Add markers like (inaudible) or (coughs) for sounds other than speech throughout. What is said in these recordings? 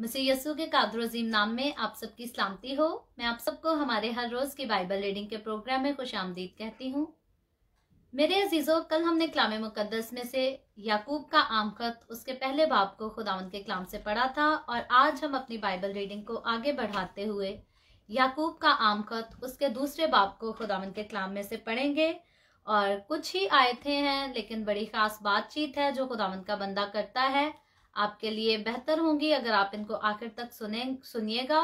मसीह यसु के कादरोजीम नाम में आप सबकी सलामती हो मैं आप सबको हमारे हर रोज की बाइबल रीडिंग के प्रोग्राम में खुश आमदीद कहती हूँ मेरे अजीजों कल हमने कलाम मुकदस में से याकूब का आम खत उसके पहले बाप को खुदावन के कलाम से पढ़ा था और आज हम अपनी बाइबल रीडिंग को आगे बढ़ाते हुए याकूब का आम खत उसके दूसरे बाप को खुदावन के कलाम में से पढ़ेंगे और कुछ ही आयतें हैं लेकिन बड़ी खास बातचीत है जो खुदावन का बंदा करता है आपके लिए बेहतर होंगी अगर आप इनको आखिर तक सुने सुनिएगा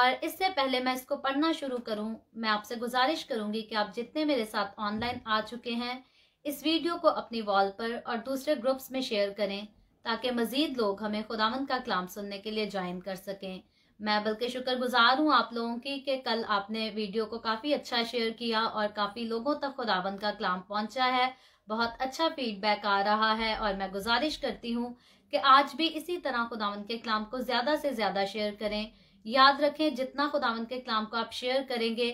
और इससे पहले मैं इसको पढ़ना शुरू करूं मैं आपसे गुजारिश करूंगी कि आप जितने मेरे साथ ऑनलाइन आ चुके हैं इस वीडियो को अपनी वॉल पर और दूसरे ग्रुप्स में शेयर करें ताकि मज़ीद लोग हमें खुदावन का कलाम सुनने के लिए ज्वाइन कर सकें मैं बल्कि शुक्रगुजार हूँ आप लोगों की कि कल आपने वीडियो को काफ़ी अच्छा शेयर किया और काफ़ी लोगों तक खुदावन का कलाम पहुँचा है बहुत अच्छा फीडबैक आ रहा है और मैं गुजारिश करती हूँ कि आज भी इसी तरह खुदावन के कलाम को ज़्यादा से ज़्यादा शेयर करें याद रखें जितना खुदावन के कलाम को आप शेयर करेंगे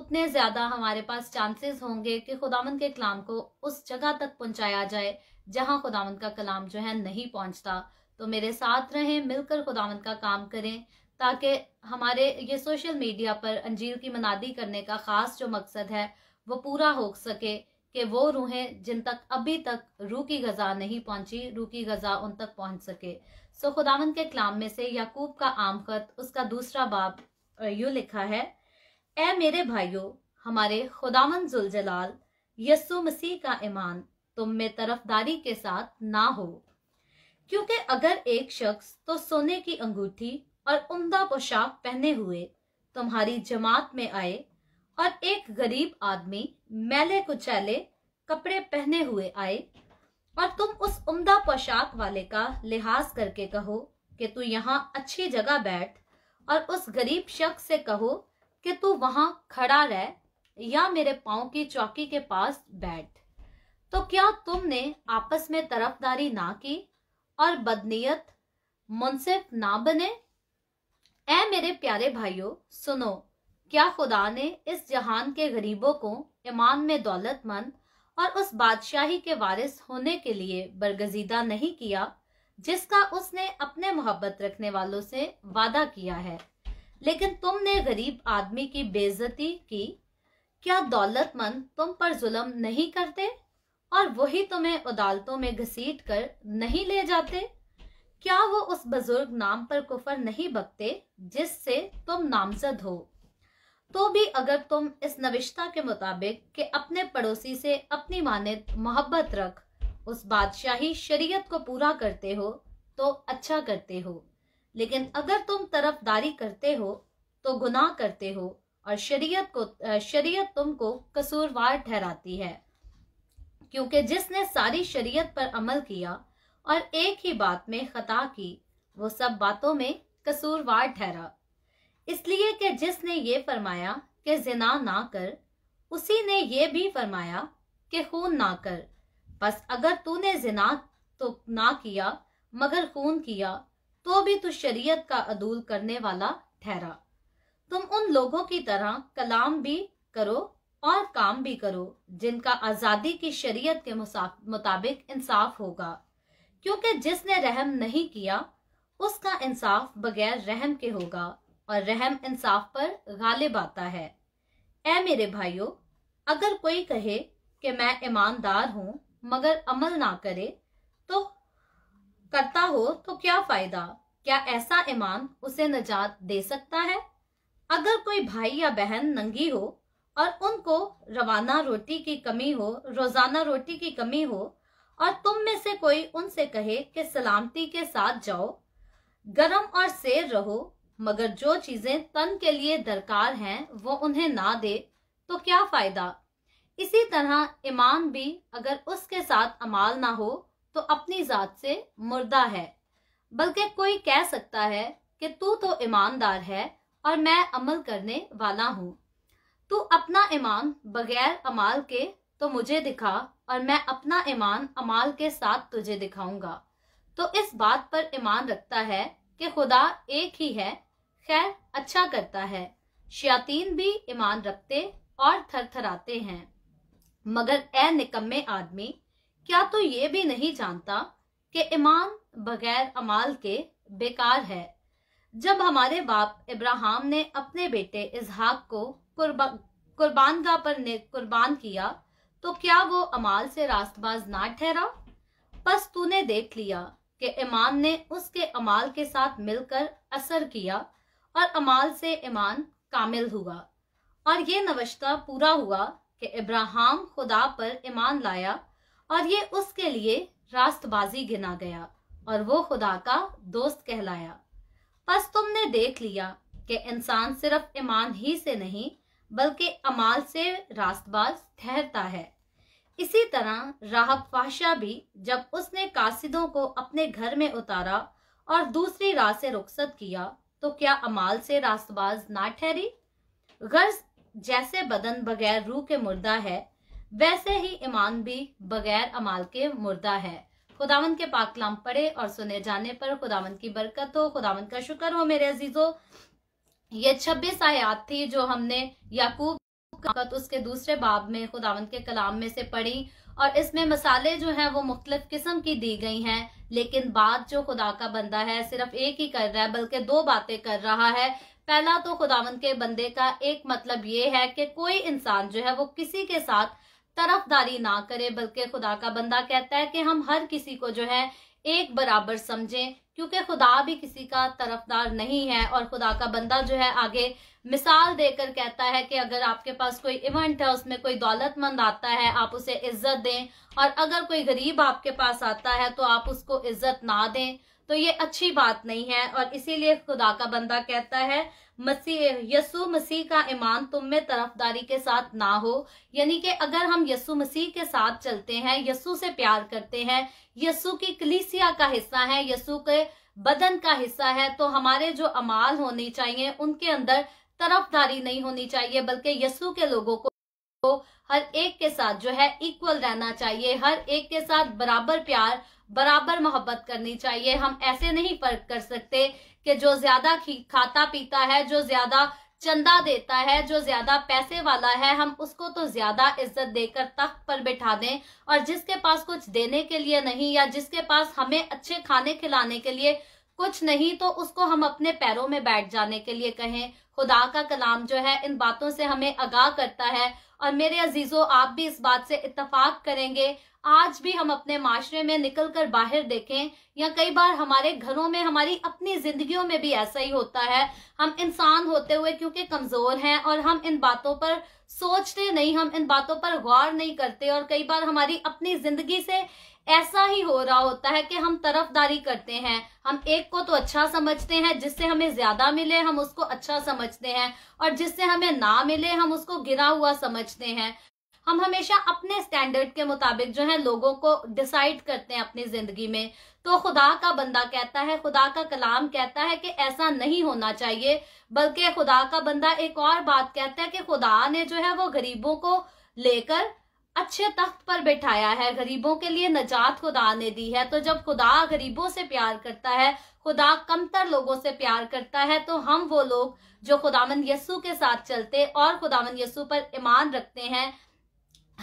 उतने ज़्यादा हमारे पास चांसेस होंगे कि खुदावन के कलाम को उस जगह तक पहुंचाया जाए जहां खुदावन का कलाम जो है नहीं पहुंचता तो मेरे साथ रहें मिलकर खुदावन का काम करें ताकि हमारे ये सोशल मीडिया पर अंजील की मनादी करने का ख़ास जो मकसद है वो पूरा हो सके कि वो रूहें जिन तक अभी तक रूह की गजा नहीं पहुंची रूह की गजा उन तक पहुंच सके सो खुदावन के कलाम में से याकूब का आम खत उसका दूसरा बाप यू लिखा है ए मेरे भाइयों हमारे खुदावन जुलजलाल यस्सु मसीह का ईमान तुम में तरफदारी के साथ ना हो क्योंकि अगर एक शख्स तो सोने की अंगूठी और उम्दा पोशाक पहने हुए तुम्हारी जमात में आए और एक गरीब आदमी मैले कुचैले कपड़े पहने हुए आए और तुम उस उम्दा पोशाक वाले का लिहाज करके कहो कि तू यहाँ अच्छी जगह बैठ और उस गरीब शख्स से कहो कि तू वहां खड़ा रह या मेरे पाँव की चौकी के पास बैठ तो क्या तुमने आपस में तरफदारी ना की और बदनीयत मुनसिफ ना बने ऐ मेरे प्यारे भाइयों सुनो क्या खुदा ने इस जहान के गरीबों को ईमान में दौलतमंद और उस बादशाही के वारिस होने के लिए बरगजीदा नहीं किया जिसका उसने अपने मोहब्बत रखने वालों से वादा किया है लेकिन तुमने गरीब आदमी की बेजती की क्या दौलतमंद तुम पर जुलम नहीं करते और वही तुम्हें अदालतों में घसीट कर नहीं ले जाते क्या वो उस बुजुर्ग नाम पर कुफर नहीं बकते जिससे तुम नामजद हो तो भी अगर तुम इस नविश्ता के मुताबिक कि अपने पड़ोसी से अपनी माने मोहब्बत रख उस बादशाही शरीयत को पूरा करते हो तो अच्छा करते हो लेकिन अगर तुम तरफदारी करते हो तो गुनाह करते हो और शरीयत को शरीयत तुमको कसूरवार ठहराती है क्योंकि जिसने सारी शरीयत पर अमल किया और एक ही बात में खता की वो सब बातों में कसूरवार ठहरा इसलिए कि जिसने ये फरमाया कि जिना ना कर उसी ने ये भी फरमाया कि खून ना कर बस अगर तूने जिना तो ना किया मगर खून किया तो भी तू शरीयत का अदूल करने वाला ठहरा तुम उन लोगों की तरह कलाम भी करो और काम भी करो जिनका आज़ादी की शरीयत के मुताबिक इंसाफ होगा क्योंकि जिसने रहम नहीं किया उसका इंसाफ बगैर रहम के होगा और रहम इंसाफ पर गालिब आता है ऐ मेरे भाइयों अगर कोई कहे कि मैं ईमानदार हूँ मगर अमल ना करे तो करता हो तो क्या फायदा क्या ऐसा ईमान उसे नजात दे सकता है अगर कोई भाई या बहन नंगी हो और उनको रवाना रोटी की कमी हो रोजाना रोटी की कमी हो और तुम में से कोई उनसे कहे कि सलामती के साथ जाओ गरम और सेर रहो मगर जो चीजें तन के लिए दरकार हैं वो उन्हें ना दे तो क्या फायदा इसी तरह ईमान भी अगर उसके साथ अमाल ना हो तो अपनी जात से मुर्दा है बल्कि कोई कह सकता है कि तू तो ईमानदार है और मैं अमल करने वाला हूँ तू अपना ईमान बगैर अमाल के तो मुझे दिखा और मैं अपना ईमान अमाल के साथ तुझे दिखाऊंगा तो इस बात पर ईमान रखता है कि खुदा एक ही है खैर अच्छा करता है शयातीन भी ईमान रखते और थरथराते हैं मगर ए निकम्मे आदमी क्या तो ये भी नहीं जानता कि ईमान बगैर अमाल के बेकार है जब हमारे बाप इब्राहिम ने अपने बेटे इजहाक को कुर्बान कुर्बानगाह पर ने कुर्बान किया तो क्या वो अमाल से रास्तबाज ना ठहरा बस तूने देख लिया कि ईमान ने उसके अमाल के साथ मिलकर असर किया और अमाल से ईमान कामिल हुआ और ये नवश्ता पूरा हुआ कि इब्राहिम खुदा पर ईमान लाया और ये उसके लिए रास्तबाजी गिना गया और वो खुदा का दोस्त कहलाया बस तुमने देख लिया कि इंसान सिर्फ ईमान ही से नहीं बल्कि अमाल से रास्तबाज ठहरता है इसी तरह राहब फाशा भी जब उसने कासिदों को अपने घर में उतारा और दूसरी राह से रुखसत किया तो क्या अमाल से रास्तबाज ना ठहरी गर्ज जैसे बदन बगैर रूह के मुर्दा है वैसे ही ईमान भी बगैर अमाल के मुर्दा है खुदावन के पाक कलाम पढ़े और सुने जाने पर खुदावन की बरकत हो खुदावन का शुक्र हो मेरे अजीजों ये छब्बीस आयात थी जो हमने याकूब उसके दूसरे बाब में खुदावन के कलाम में से पढ़ी और इसमें मसाले जो हैं वो मुख्तलिफ किस्म की दी गई हैं लेकिन बात जो खुदा का बंदा है सिर्फ एक ही कर रहा है बल्कि दो बातें कर रहा है पहला तो खुदावन के बंदे का एक मतलब ये है कि कोई इंसान जो है वो किसी के साथ तरफदारी ना करे बल्कि खुदा का बंदा कहता है कि हम हर किसी को जो है एक बराबर समझें क्योंकि खुदा भी किसी का तरफदार नहीं है और खुदा का बंदा जो है आगे मिसाल देकर कहता है कि अगर आपके पास कोई इवेंट है उसमें कोई दौलतमंद आता है आप उसे इज्जत दें और अगर कोई गरीब आपके पास आता है तो आप उसको इज्जत ना दें तो ये अच्छी बात नहीं है और इसीलिए खुदा का बंदा कहता है मसीह यसु मसीह का ईमान तुम में तरफदारी के साथ ना हो यानी कि अगर हम यसु मसीह के साथ चलते हैं यसु से प्यार करते हैं यसु की कलीसिया का हिस्सा है यसु के बदन का हिस्सा है तो हमारे जो अमाल होने चाहिए उनके अंदर तरफदारी नहीं होनी चाहिए बल्कि यसु के लोगों को को तो हर एक के साथ जो है इक्वल रहना चाहिए हर एक के साथ बराबर प्यार बराबर मोहब्बत करनी चाहिए हम ऐसे नहीं फर्क कर सकते कि जो ज्यादा खाता पीता है जो ज्यादा चंदा देता है जो ज्यादा पैसे वाला है हम उसको तो ज्यादा इज्जत देकर तख्त पर बिठा दें और जिसके पास कुछ देने के लिए नहीं या जिसके पास हमें अच्छे खाने खिलाने के लिए कुछ नहीं तो उसको हम अपने पैरों में बैठ जाने के लिए कहें खुदा का कलाम जो है इन बातों से हमें आगाह करता है और मेरे अजीजो आप भी इस बात से इतफाक करेंगे आज भी हम अपने माशरे में निकल कर बाहर देखें या कई बार हमारे घरों में हमारी अपनी जिंदगियों में भी ऐसा ही होता है हम इंसान होते हुए क्योंकि कमजोर हैं और हम इन बातों पर सोचते नहीं हम इन बातों पर गौर नहीं करते और कई बार हमारी अपनी जिंदगी से ऐसा ही हो रहा होता है कि हम तरफदारी करते हैं हम एक को तो अच्छा समझते हैं जिससे हमें ज्यादा मिले हम उसको अच्छा समझते हैं और जिससे हमें ना मिले हम उसको गिरा हुआ समझते हैं हम हमेशा अपने स्टैंडर्ड के मुताबिक जो है लोगों को डिसाइड करते हैं अपनी जिंदगी में तो खुदा का बंदा कहता है खुदा का कलाम कहता है कि ऐसा नहीं होना चाहिए बल्कि खुदा का बंदा एक और बात कहता है कि खुदा ने जो है वो गरीबों को लेकर अच्छे तख्त पर बैठाया है गरीबों के लिए नजात खुदा ने दी है तो जब खुदा गरीबों से प्यार करता है खुदा कमतर लोगों से प्यार करता है तो हम वो लोग जो खुदामन यस्सु के साथ चलते और खुदामन यस्सु पर ईमान रखते हैं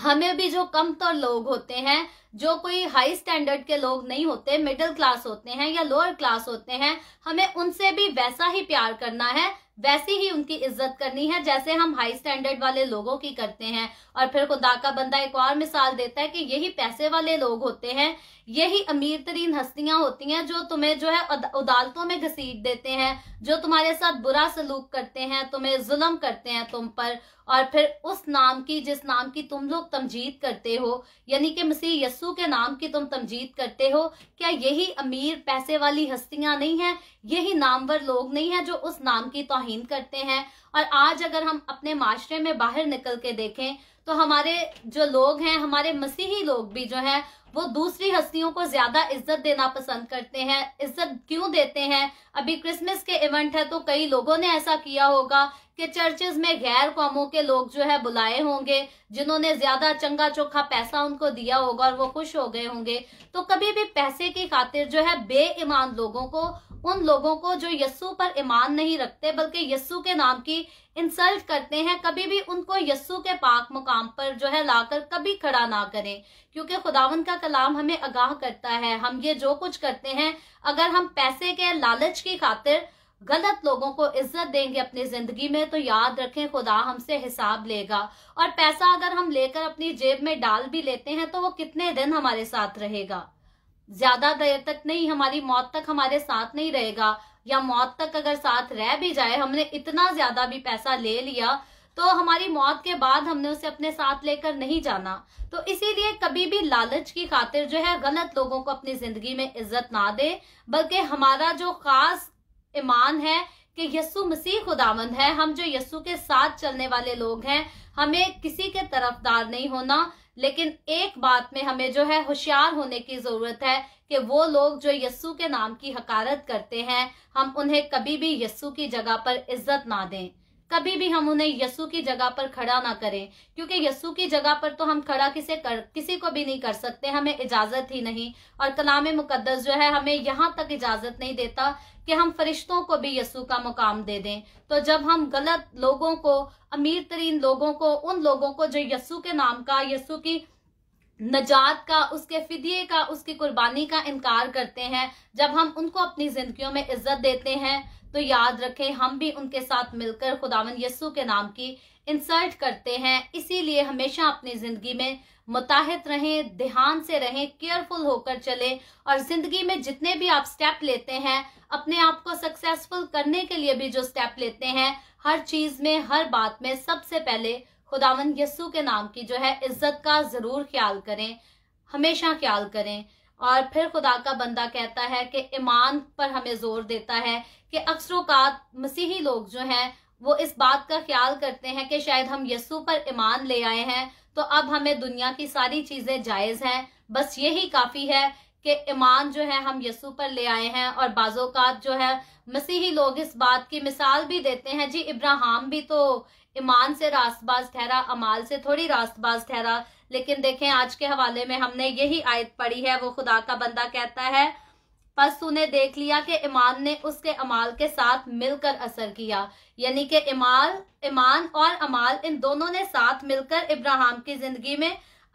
हमें भी जो कमतर लोग होते हैं जो कोई हाई स्टैंडर्ड के लोग नहीं होते मिडिल क्लास होते हैं या लोअर क्लास होते हैं हमें उनसे भी वैसा ही प्यार करना है वैसी ही उनकी इज्जत करनी है जैसे हम हाई स्टैंडर्ड वाले लोगों की करते हैं और फिर खुदा का बंदा एक और मिसाल देता है कि यही पैसे वाले लोग होते हैं यही अमीर तरीन हस्तियां होती हैं जो तुम्हें जो है अदालतों में घसीट देते हैं जो तुम्हारे साथ बुरा सलूक करते हैं तुम्हें जुल्म करते हैं तुम पर और फिर उस नाम की जिस नाम की तुम लोग तमजीद करते हो यानी कि मसीह यस्सु के नाम की तुम तमजीद करते हो क्या यही अमीर पैसे वाली हस्तियां नहीं है यही नामवर लोग नहीं है जो उस नाम की तोहिन करते हैं और आज अगर हम अपने माशरे में बाहर निकल के देखें तो हमारे जो लोग हैं हमारे मसीही लोग भी जो हैं वो दूसरी हस्तियों को ज्यादा इज्जत देना पसंद करते हैं इज्जत क्यों देते हैं अभी क्रिसमस के इवेंट है तो कई लोगों ने ऐसा किया होगा कि चर्चेज में गैर कौमों के लोग जो है बुलाए होंगे जिन्होंने ज्यादा चंगा चोखा पैसा उनको दिया होगा और वो खुश हो गए होंगे तो कभी भी पैसे की खातिर जो है बेईमान लोगों को उन लोगों को जो यस्सु पर ईमान नहीं रखते बल्कि यस्सु के नाम की इंसल्ट करते हैं कभी भी उनको यस्सु के पाक मुकाम पर जो है लाकर कभी खड़ा ना करें क्योंकि खुदावन का कलाम हमें आगाह करता है हम ये जो कुछ करते हैं अगर हम पैसे के लालच की खातिर गलत लोगों को इज्जत देंगे अपनी जिंदगी में तो याद रखें खुदा हमसे हिसाब लेगा और पैसा अगर हम लेकर अपनी जेब में डाल भी लेते हैं तो वो कितने दिन हमारे साथ रहेगा ज्यादा देर तक नहीं हमारी मौत तक हमारे साथ नहीं रहेगा या मौत तक अगर साथ रह भी जाए हमने इतना ज्यादा भी पैसा ले लिया तो हमारी मौत के बाद हमने उसे अपने साथ लेकर नहीं जाना तो इसीलिए कभी भी लालच की खातिर जो है गलत लोगों को अपनी जिंदगी में इज्जत ना दे बल्कि हमारा जो खास ईमान है कि यस्सु मसीह खुदावंद है हम जो यस्सु के साथ चलने वाले लोग हैं हमें किसी के तरफदार नहीं होना लेकिन एक बात में हमें जो है होशियार होने की जरूरत है कि वो लोग जो यस्सु के नाम की हकारत करते हैं हम उन्हें कभी भी यस्सु की जगह पर इज्जत ना दें कभी भी हम उन्हें यसु की जगह पर खड़ा ना करें क्योंकि यसु की जगह पर तो हम खड़ा किसे कर किसी को भी नहीं कर सकते हमें इजाजत ही नहीं और कलाम मुकदस जो है हमें यहाँ तक इजाजत नहीं देता कि हम फरिश्तों को भी यसु का मुकाम दे दें तो जब हम गलत लोगों को अमीर तरीन लोगों को उन लोगों को जो यसु के नाम का यसु की नजात का उसके फिदिये का उसकी कुर्बानी का इनकार करते हैं जब हम उनको अपनी जिंदगियों में इज्जत देते हैं तो याद रखें हम भी उनके साथ मिलकर खुदावन यस्सु के नाम की इंसल्ट करते हैं इसीलिए हमेशा अपनी जिंदगी में मुताहत रहें ध्यान से रहें केयरफुल होकर चले और जिंदगी में जितने भी आप स्टेप लेते हैं अपने आप को सक्सेसफुल करने के लिए भी जो स्टेप लेते हैं हर चीज में हर बात में सबसे पहले खुदावन यस्सु के नाम की जो है इज्जत का ज़रूर ख्याल करें हमेशा ख्याल करें और फिर खुदा का बंदा कहता है कि ईमान पर हमें जोर देता है कि अक्सरोकात मसीही लोग जो हैं वो इस बात का ख्याल करते हैं कि शायद हम यस्सु पर ईमान ले आए हैं तो अब हमें दुनिया की सारी चीज़ें जायज़ हैं बस यही काफ़ी है कि ईमान जो है हम यस्सु पर ले आए हैं और बाज़ात जो है मसीही लोग इस बात की मिसाल भी देते हैं जी इब्राहिम भी तो ईमान से रास्तबाज ठहरा अमाल से थोड़ी रास्तबाज ठहरा लेकिन देखें आज के हवाले में हमने यही आयत पढ़ी है वो खुदा का बंदा कहता है बस तूने देख लिया कि ईमान ने उसके अमाल के साथ मिलकर असर किया यानी कि इमाल ईमान और अमाल इन दोनों ने साथ मिलकर इब्राहिम की जिंदगी में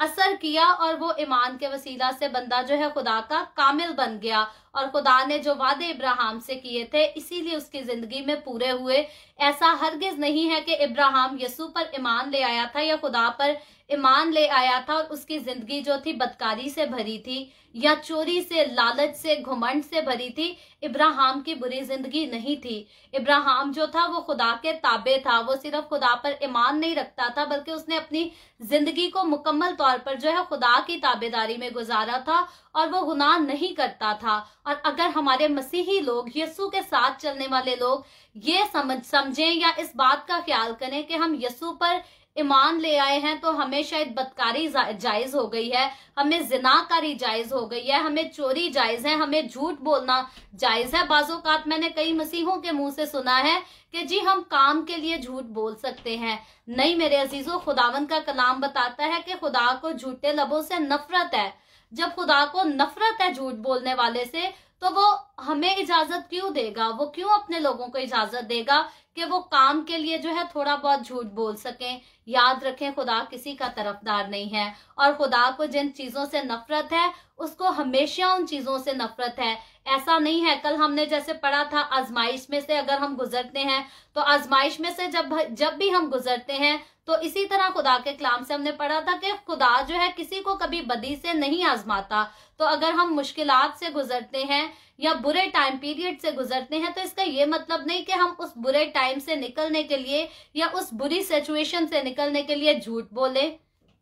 असर किया और वो ईमान के वसीला से बंदा जो है खुदा का कामिल बन गया और खुदा ने जो वादे इब्राहिम से किए थे इसीलिए उसकी जिंदगी में पूरे हुए ऐसा हरगिज नहीं है कि इब्राहिम यसु पर ईमान ले आया था या खुदा पर ईमान ले आया था और उसकी जिंदगी जो थी बदकारी से भरी थी या चोरी से लालच से घुमंड से भरी थी इब्राहिम की बुरी जिंदगी नहीं थी इब्राहिम जो था वो खुदा के ताबे था वो सिर्फ खुदा पर ईमान नहीं रखता था बल्कि उसने अपनी जिंदगी को मुकम्मल तौर पर जो है खुदा की ताबेदारी में गुजारा था और वो गुनाह नहीं करता था और अगर हमारे मसीही लोग यसु के साथ चलने वाले लोग ये समझ समझें या इस बात का ख्याल करें कि हम यसु पर ईमान ले आए हैं तो हमें शायद बदकारी जायज हो गई है हमें जिनाकारी जायज हो गई है हमें चोरी जायज है हमें झूठ बोलना जायज है बाजोकात मैंने कई मसीहों के मुंह से सुना है कि जी हम काम के लिए झूठ बोल सकते हैं नहीं मेरे अजीजों खुदावन का कलाम बताता है कि खुदा को झूठे लबों से नफरत है जब खुदा को नफरत है झूठ बोलने वाले से तो वो हमें इजाजत क्यों देगा वो क्यों अपने लोगों को इजाजत देगा कि वो काम के लिए जो है थोड़ा बहुत झूठ बोल सकें याद रखें खुदा किसी का तरफदार नहीं है और खुदा को जिन चीजों से नफरत है उसको हमेशा उन चीजों से नफरत है ऐसा नहीं है कल हमने जैसे पढ़ा था आजमाइश में से अगर हम गुजरते हैं तो आजमाइश में से जब जब भी हम गुजरते हैं तो इसी तरह खुदा के कलाम से हमने पढ़ा था कि खुदा जो है किसी को कभी बदी से नहीं आजमाता तो अगर हम मुश्किल से गुजरते हैं या बुरे टाइम पीरियड से गुजरते हैं तो इसका ये मतलब नहीं कि हम उस बुरे टाइम से निकलने के लिए या उस बुरी सिचुएशन से निकलने के लिए झूठ बोले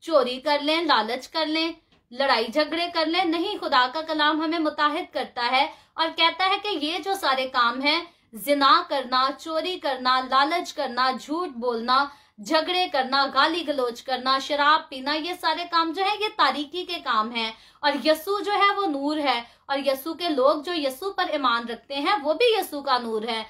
चोरी कर लें लालच कर लें लड़ाई झगड़े कर ले नहीं खुदा का कलाम हमें मुताहिद करता है और कहता है कि ये जो सारे काम हैं जिना करना चोरी करना लालच करना झूठ बोलना झगड़े करना गाली गलोच करना शराब पीना ये सारे काम जो है ये तारीकी के काम हैं और यसु जो है वो नूर है और यसु के लोग जो यसु पर ईमान रखते हैं वो भी यसु का नूर है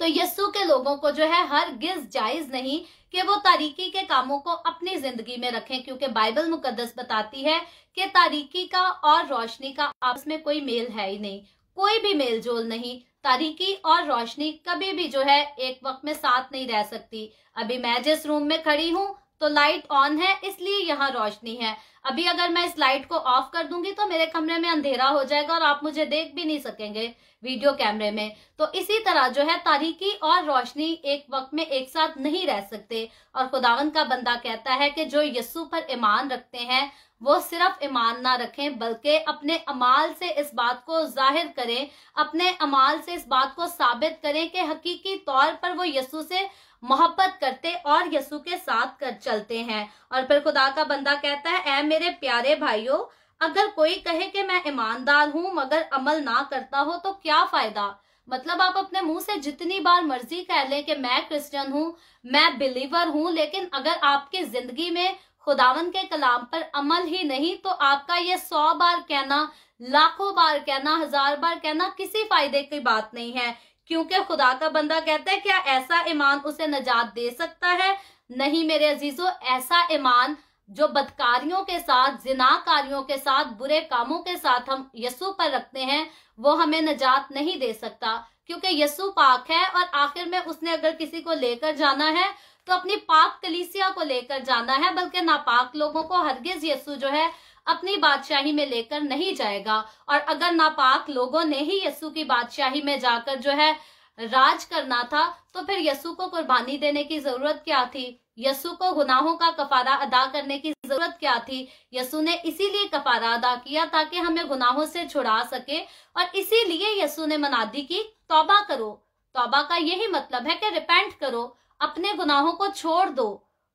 तो यस्सु के लोगों को जो है हर गिज जायज नहीं कि वो तारीकी के कामों को अपनी जिंदगी में रखें क्योंकि बाइबल मुकदस बताती है कि तारीकी का और रोशनी का आपस में कोई मेल है ही नहीं कोई भी मेल जोल नहीं तारीकी और रोशनी कभी भी जो है एक वक्त में साथ नहीं रह सकती अभी मैं जिस रूम में खड़ी हूँ तो लाइट ऑन है इसलिए यहाँ रोशनी है अभी अगर मैं इस लाइट को ऑफ कर दूंगी तो मेरे कमरे में अंधेरा हो जाएगा और आप मुझे देख भी नहीं सकेंगे वीडियो कैमरे में तो इसी तरह जो है तारीकी और रोशनी एक वक्त में एक साथ नहीं रह सकते और खुदावन का बंदा कहता है कि जो यस्सु पर ईमान रखते हैं वो सिर्फ ईमान ना रखें बल्कि अपने अमाल से इस बात को जाहिर करें अपने अमाल से इस बात को साबित करें कि हकीकी तौर पर वो यसु से मोहब्बत करते और यसु के साथ कर चलते हैं और फिर खुदा का बंदा कहता है ऐ मेरे प्यारे भाइयों अगर कोई कहे कि मैं ईमानदार हूं मगर अमल ना करता हो तो क्या फायदा मतलब आप अपने मुंह से जितनी बार मर्जी कह लें कि मैं क्रिश्चियन हूं मैं बिलीवर हूं लेकिन अगर आपके जिंदगी में खुदावन के कलाम पर अमल ही नहीं तो आपका ये सौ बार कहना लाखों बार कहना हजार बार कहना किसी फायदे की बात नहीं है क्योंकि खुदा का बंदा कहता है क्या ऐसा ईमान उसे नजात दे सकता है नहीं मेरे अजीजों ऐसा ईमान जो बदकारियों के साथ जिनाकारियों के साथ बुरे कामों के साथ हम यसु पर रखते हैं वो हमें नजात नहीं दे सकता क्योंकि यसु पाक है और आखिर में उसने अगर किसी को लेकर जाना है तो अपनी पाक कलीसिया को लेकर जाना है बल्कि नापाक लोगों को हरगिज यसु जो है अपनी बादशाही में लेकर नहीं जाएगा और अगर नापाक लोगों ने ही यसु की बादशाही में जाकर जो है राज करना था तो फिर यसु को कुर्बानी देने की जरूरत क्या थी यसु को गुनाहों का कफारा अदा करने की जरूरत क्या थी यसु ने इसीलिए कफारा अदा किया ताकि हमें गुनाहों से छुड़ा सके और इसीलिए यसु ने दी की तौबा करो तौबा का यही मतलब है कि रिपेंट करो अपने गुनाहों को छोड़ दो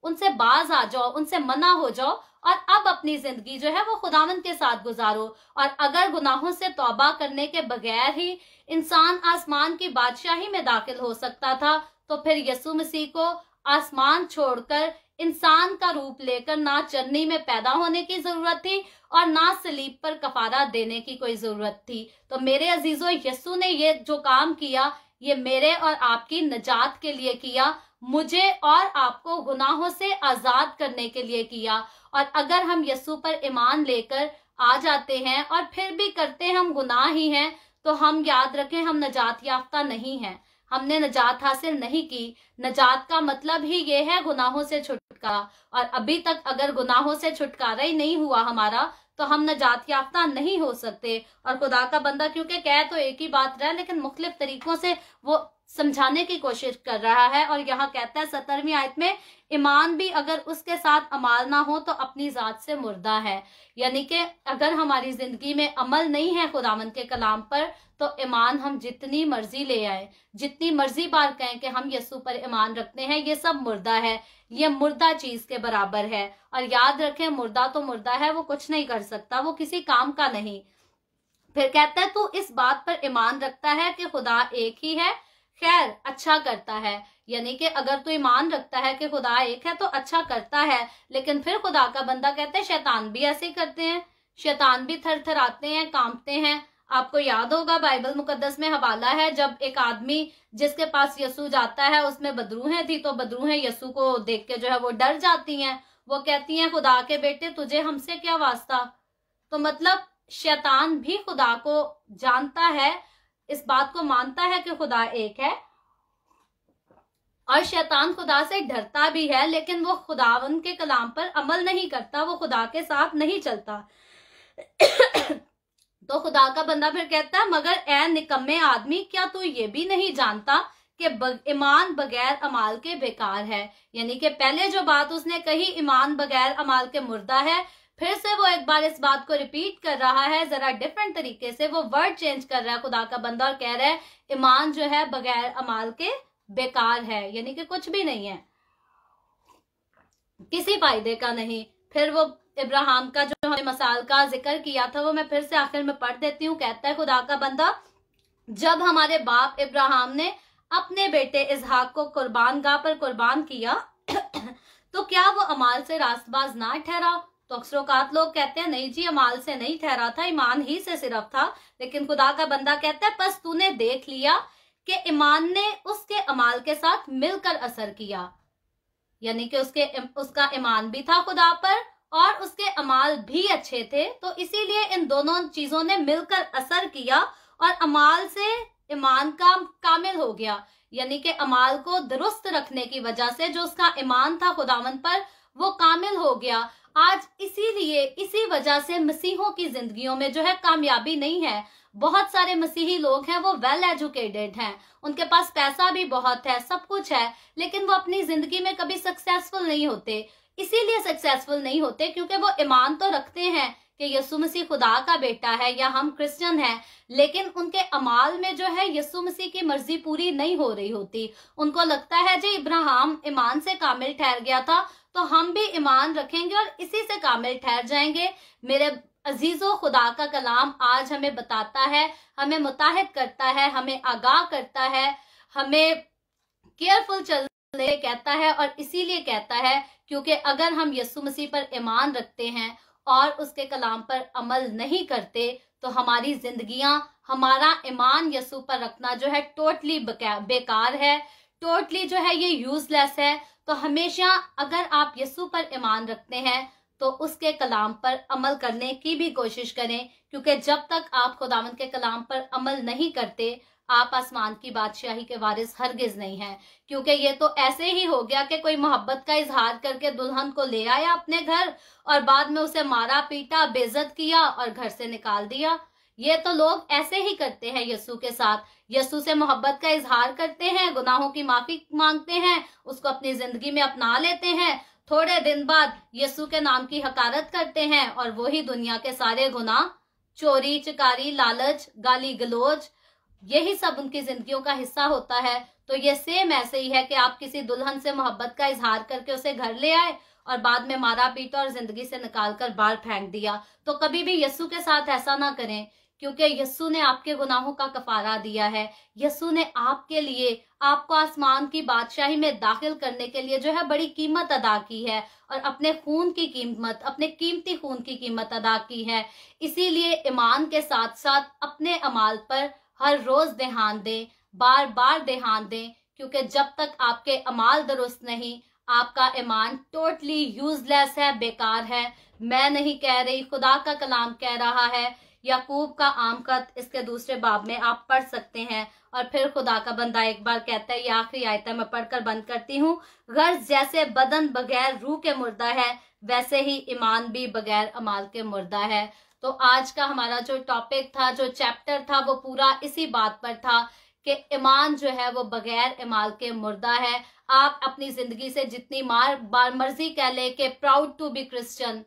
उनसे बाज आ जाओ उनसे मना हो जाओ और अब अपनी जिंदगी जो है वो खुदावन के साथ गुजारो और अगर गुनाहों से तौबा करने के बगैर ही इंसान आसमान की बादशाही में दाखिल हो सकता था तो फिर यसु मसीह को आसमान छोड़कर इंसान का रूप लेकर ना चन्नी में पैदा होने की जरूरत थी और ना सलीब पर कफारा देने की कोई जरूरत थी तो मेरे अजीजों यस्सु ने ये जो काम किया ये मेरे और आपकी नजात के लिए किया मुझे और आपको गुनाहों से आजाद करने के लिए किया और अगर हम यस्सु पर ईमान लेकर आ जाते हैं और फिर भी करते हम गुनाह ही हैं तो हम याद रखें हम नजात याफ्ता नहीं हैं हमने नजात हासिल नहीं की नजात का मतलब ही ये है गुनाहों से छुटकारा और अभी तक अगर गुनाहों से छुटकारा ही नहीं हुआ हमारा तो हम नजात याफ्ता नहीं हो सकते और खुदा का बंदा क्योंकि कह तो एक ही बात रहा लेकिन मुख्तलिफ तरीकों से वो समझाने की कोशिश कर रहा है और यहाँ कहता है सत्तरवीं आयत में ईमान भी अगर उसके साथ अमाल ना हो तो अपनी ज़ात से मुर्दा है यानी कि अगर हमारी ज़िंदगी में अमल नहीं है खुदामंद के कलाम पर तो ईमान हम जितनी मर्जी ले आए जितनी मर्जी बार कहें कि हम यसु पर ईमान रखते हैं ये सब मुर्दा है ये मुर्दा चीज़ के बराबर है और याद रखें मुर्दा तो मुर्दा है वो कुछ नहीं कर सकता वो किसी काम का नहीं फिर कहता है तू इस बात पर ईमान रखता है कि खुदा एक ही है खैर अच्छा करता है यानी कि अगर तू ईमान रखता है कि खुदा एक है तो अच्छा करता है लेकिन फिर खुदा का बंदा कहते हैं शैतान भी ऐसे ही करते हैं शैतान भी थर थर आते हैं कांपते हैं आपको याद होगा बाइबल मुकद्दस में हवाला है जब एक आदमी जिसके पास यसु जाता है उसमें बदरूहें थी तो बदरूहें यसू को देख के जो है वो डर जाती हैं वो कहती हैं खुदा के बेटे तुझे हमसे क्या वास्ता तो मतलब शैतान भी खुदा को जानता है इस बात को मानता है कि खुदा एक है और शैतान खुदा से डरता भी है लेकिन वो खुदावन के कलाम पर अमल नहीं करता वो खुदा के साथ नहीं चलता तो खुदा का बंदा फिर कहता है मगर ए निकम्मे आदमी क्या तू ये भी नहीं जानता कि ईमान बगैर अमाल के बेकार है यानी कि पहले जो बात उसने कही ईमान बगैर अमाल के मुर्दा है फिर से वो एक बार इस बात को रिपीट कर रहा है जरा डिफरेंट तरीके से वो वर्ड चेंज कर रहा है खुदा का बंदा और कह रहा है ईमान जो है बगैर अमाल के बेकार है यानी कि कुछ भी नहीं है किसी फायदे का नहीं फिर वो इब्राहिम का जो हमने मसाल का जिक्र किया था वो मैं फिर से आखिर में पढ़ देती हूँ कहता है खुदा का बंदा जब हमारे बाप इब्राहिम ने अपने बेटे इजहाक को कुर्बान गाह पर कुर्बान किया (coughs) तो क्या वो अमाल से रास्तबाज ना ठहरा तो अक्सर अक्सरोकात लोग कहते हैं नहीं जी अमाल से नहीं ठहरा था ईमान ही से सिर्फ था लेकिन खुदा का बंदा कहता है बस तूने देख लिया कि ईमान ने उसके अमाल के साथ मिलकर असर किया यानी कि उसके उसका ईमान भी था खुदा पर और उसके अमाल भी अच्छे थे तो इसीलिए इन दोनों चीजों ने मिलकर असर किया और अमाल से ईमान का कामिल हो गया यानी कि अमाल को दुरुस्त रखने की वजह से जो उसका ईमान था खुदावन पर वो कामिल हो गया आज इसीलिए इसी वजह से मसीहों की जिंदगियों में जो है कामयाबी नहीं है बहुत सारे मसीही लोग हैं वो वेल एजुकेटेड हैं उनके पास पैसा भी बहुत है सब कुछ है लेकिन वो अपनी जिंदगी में कभी सक्सेसफुल नहीं होते इसीलिए सक्सेसफुल नहीं होते क्योंकि वो ईमान तो रखते हैं कि यसु मसीह खुदा का बेटा है या हम क्रिश्चियन हैं लेकिन उनके अमाल में जो है यसु मसीह की मर्जी पूरी नहीं हो रही होती उनको लगता है जो इब्राहिम ईमान से कामिल ठहर गया था तो हम भी ईमान रखेंगे और इसी से कामिल ठहर जाएंगे मेरे अजीजों खुदा का कलाम आज हमें बताता है हमें मुताहद करता है हमें आगाह करता है हमें केयरफुल चलने कहता है और इसीलिए कहता है क्योंकि अगर हम यसु मसीह पर ईमान रखते हैं और उसके कलाम पर अमल नहीं करते तो हमारी जिंदगियां हमारा ईमान यसु पर रखना जो है टोटली बेकार है टोटली जो है ये यूजलेस है तो हमेशा अगर आप यस्सु पर ईमान रखते हैं तो उसके कलाम पर अमल करने की भी कोशिश करें क्योंकि जब तक आप खुदावंत के कलाम पर अमल नहीं करते आप आसमान की बादशाही के वारिस हरगिज नहीं है क्योंकि ये तो ऐसे ही हो गया कि कोई मोहब्बत का इजहार करके दुल्हन को ले आया अपने घर और बाद में उसे मारा पीटा बेजत किया और घर से निकाल दिया ये तो लोग ऐसे ही करते हैं यसु के साथ यस्सु से मोहब्बत का इजहार करते हैं गुनाहों की माफी मांगते हैं उसको अपनी जिंदगी में अपना लेते हैं थोड़े दिन बाद यसु के नाम की हकारत करते हैं और वही दुनिया के सारे गुनाह चोरी चकारी लालच गाली गलोच यही सब उनकी जिंदगी का हिस्सा होता है तो ये सेम ऐसे ही है कि आप किसी दुल्हन से मोहब्बत का इजहार करके उसे घर ले आए और बाद में मारा पीटा और जिंदगी से निकाल कर बाहर फेंक दिया तो कभी भी यस्सु के साथ ऐसा ना करें क्योंकि यस्सु ने आपके गुनाहों का कफारा दिया है यस्सु ने आपके लिए आपको आसमान की बादशाही में दाखिल करने के लिए जो है बड़ी कीमत अदा की है और अपने खून की कीमत अपने कीमती खून की कीमत अदा की है इसीलिए ईमान के साथ साथ अपने अमाल पर हर रोज ध्यान दें बार बार ध्यान दें क्योंकि जब तक आपके अमाल दुरुस्त नहीं आपका ईमान टोटली यूजलेस है बेकार है मैं नहीं कह रही खुदा का कलाम कह रहा है याकूब का आमकत इसके दूसरे बाब में आप पढ़ सकते हैं और फिर खुदा का बंदा एक बार कहता है ये आखिरी आयता मैं पढ़कर बंद करती हूँ गर्ज जैसे बदन बगैर रूह के मुर्दा है वैसे ही ईमान भी बगैर अमाल के मुर्दा है तो आज का हमारा जो टॉपिक था जो चैप्टर था वो पूरा इसी बात पर था कि ईमान जो है वो बगैर इमाल के मुर्दा है आप अपनी जिंदगी से जितनी मार बार मर्जी कह ले कि proud to be Christian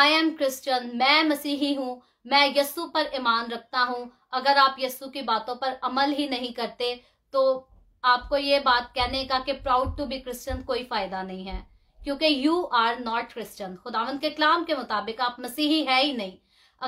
I am Christian मैं मसीही हूँ मैं यस्सु पर ईमान रखता हूँ अगर आप यस्सु की बातों पर अमल ही नहीं करते तो आपको ये बात कहने का कि प्राउड टू बी क्रिश्चियन कोई फायदा नहीं है क्योंकि यू आर नॉट क्रिश्चियन खुदावंत के कलाम के मुताबिक आप मसीही है ही नहीं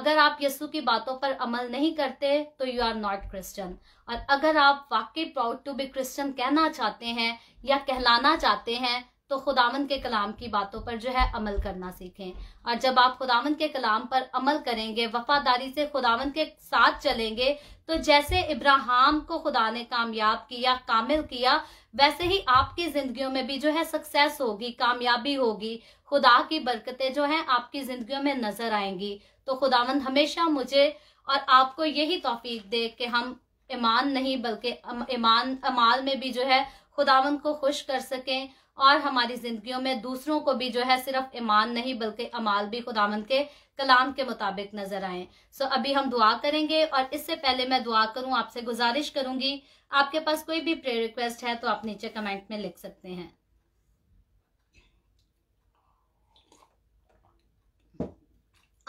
अगर आप यस्सु की बातों पर अमल नहीं करते तो यू आर नॉट क्रिश्चियन और अगर आप वाकई प्राउड टू बी क्रिश्चियन कहना चाहते हैं या कहलाना चाहते हैं तो खुदामंद के कलाम की बातों पर जो है अमल करना सीखें और जब आप खुदामंद के कलाम पर अमल करेंगे वफादारी से खुदामंद के साथ चलेंगे तो जैसे इब्राहिम को खुदा ने कामयाब किया कामिल किया वैसे ही आपकी जिंदगियों में भी जो है सक्सेस होगी कामयाबी होगी खुदा की बरकतें जो है आपकी जिंदगियों में नजर आएंगी तो खुदावंद हमेशा मुझे और आपको यही तोफीक दे कि हम ईमान नहीं बल्कि ईमान अमाल में भी जो है खुदावंद को खुश कर सकें और हमारी जिंदगियों में दूसरों को भी जो है सिर्फ ईमान नहीं बल्कि अमाल भी खुदावंद के कलाम के मुताबिक नजर आए सो अभी हम दुआ करेंगे और इससे पहले मैं दुआ करूं आपसे गुजारिश करूंगी आपके पास कोई भी प्रेयर रिक्वेस्ट है तो आप नीचे कमेंट में लिख सकते हैं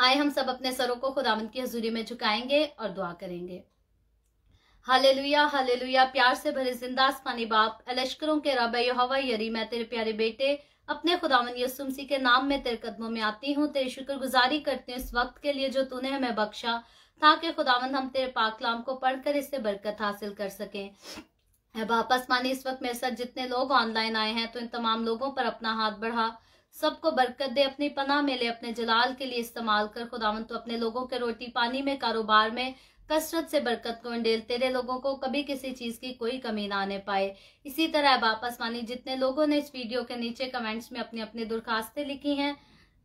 आए हम सब अपने सरों को खुदावंद की हजूरी में झुकाएंगे और दुआ करेंगे हालेलुया हालेलुया प्यार से भरे जिंदा आसमानी बाप अलश्करों के रब यहोवा यरी मैं तेरे प्यारे बेटे अपने खुदावन यसु मसीह के नाम में तेरे कदमों में आती हूँ तेरी शुक्रगुजारी करती हूँ इस वक्त के लिए जो तूने हमें बख्शा ताकि खुदावन हम तेरे पाकलाम को पढ़कर इससे बरकत हासिल कर सकें वापस मानी इस वक्त मेरे साथ जितने लोग ऑनलाइन आए हैं तो इन तमाम लोगों पर अपना हाथ बढ़ा सबको बरकत दे अपनी पनाह में ले अपने जलाल के लिए इस्तेमाल कर खुदावन तो अपने लोगों के रोटी पानी में कारोबार में कसरत से बरकत को डेल तेरे लोगों को कभी किसी चीज़ की कोई कमी ना आने पाए इसी तरह वापस मानी जितने लोगों ने इस वीडियो के नीचे कमेंट्स में अपनी अपनी दरखास्तें लिखी हैं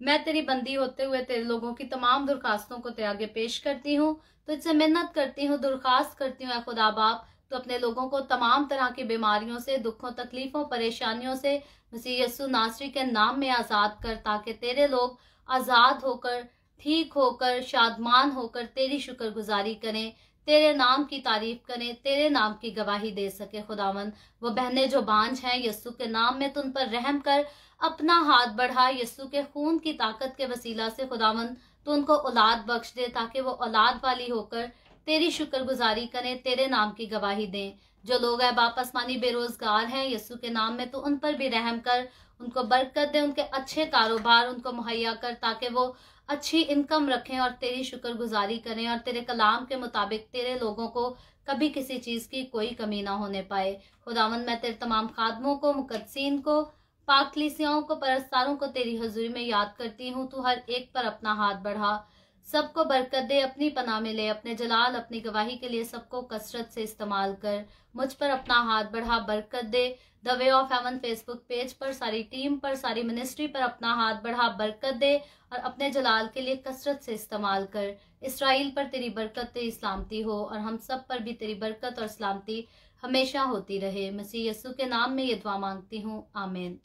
मैं तेरी बंदी होते हुए तेरे लोगों की तमाम दरखास्तों को तेरे आगे पेश करती हूँ तुझसे तो मेहनत करती हूँ दरखास्त करती हूँ खुदा बाप तो अपने लोगों को तमाम तरह की बीमारियों से दुखों तकलीफों परेशानियों से मसीह यसु नासरी के नाम में आज़ाद कर ताकि तेरे लोग आज़ाद होकर ठीक होकर शादमान होकर तेरी शुक्रगुजारी करें तेरे नाम की तारीफ करें तेरे नाम की गवाही दे सके खुदावन वो बहनें जो बांझ हैं यस्सु के नाम में तुम पर रहम कर अपना हाथ बढ़ा यस्सु के खून की ताकत के वसीला से खुदावन तो उनको औलाद बख्श दे ताकि वो औलाद वाली होकर तेरी शुक्रगुजारी करें तेरे नाम की गवाही दें जो लोग है वापस मानी बेरोजगार हैं यस्सु के नाम में तो उन पर भी रहम कर उनको बरकत दे उनके अच्छे कारोबार उनको मुहैया कर ताकि वो अच्छी इनकम रखें और तेरी शुक्रगुजारी करें और तेरे कलाम के मुताबिक तेरे लोगों को कभी किसी चीज़ की कोई कमी ना होने पाए खुदावन मैं तेरे तमाम खादमों को मुकदसिन को पाकलिसियाओं को परस्तारों को तेरी हजूरी में याद करती हूँ तू हर एक पर अपना हाथ बढ़ा सबको बरकत दे अपनी पना में ले अपने जलाल अपनी गवाही के लिए सबको कसरत से इस्तेमाल कर मुझ पर अपना हाथ बढ़ा बरकत दे the way of heaven Facebook page पर सारी टीम पर सारी मिनिस्ट्री पर अपना हाथ बढ़ा बरकत दे और अपने जलाल के लिए कसरत से इस्तेमाल कर इसराइल पर तेरी बरकत ते सलामती हो और हम सब पर भी तेरी बरकत और सलामती हमेशा होती रहे मसीह यसु के नाम में ये दुआ मांगती हूँ आमेन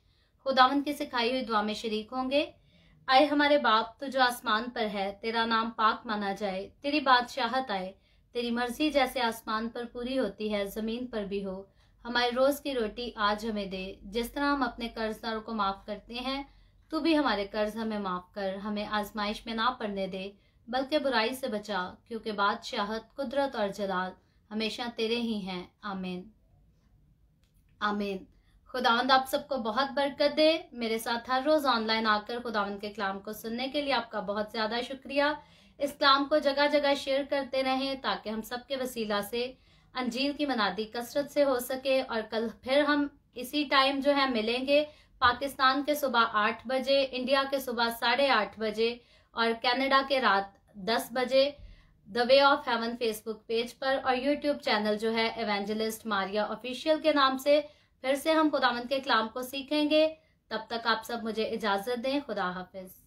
खुदावन की सिखाई हुई दुआ में शरीक होंगे आए हमारे बाप तो जो आसमान पर है तेरा नाम पाक माना जाए तेरी बादशाहत आए तेरी मर्जी जैसे आसमान पर पूरी होती है जमीन पर भी हो हमारी रोज की रोटी आज हमें दे जिस तरह हम अपने कर्जदारों को माफ करते हैं तू भी हमारे कर्ज हमें माफ कर हमें आजमाइश में ना पड़ने दे बल्कि बुराई से बचा क्योंकि बादशाहत कुदरत और जलाल हमेशा तेरे ही हैं आमीन आमीन खुदावंद आप सबको बहुत बरकत दे मेरे साथ हर रोज ऑनलाइन आकर खुदावंद के कलाम को सुनने के लिए आपका बहुत ज्यादा शुक्रिया इस कलाम को जगह जगह शेयर करते रहें ताकि हम सबके वसीला से अंजील की मनादी कसरत से हो सके और कल फिर हम इसी टाइम जो है मिलेंगे पाकिस्तान के सुबह आठ बजे इंडिया के सुबह साढ़े आठ बजे और कनाडा के रात दस बजे the way of heaven Facebook page पर और यूट्यूब चैनल जो है एवेंजलिस्ट मारिया ऑफिशियल के नाम से फिर से हम खुदावंत के कलाम को सीखेंगे तब तक आप सब मुझे इजाज़त दें खुदा हाफिज़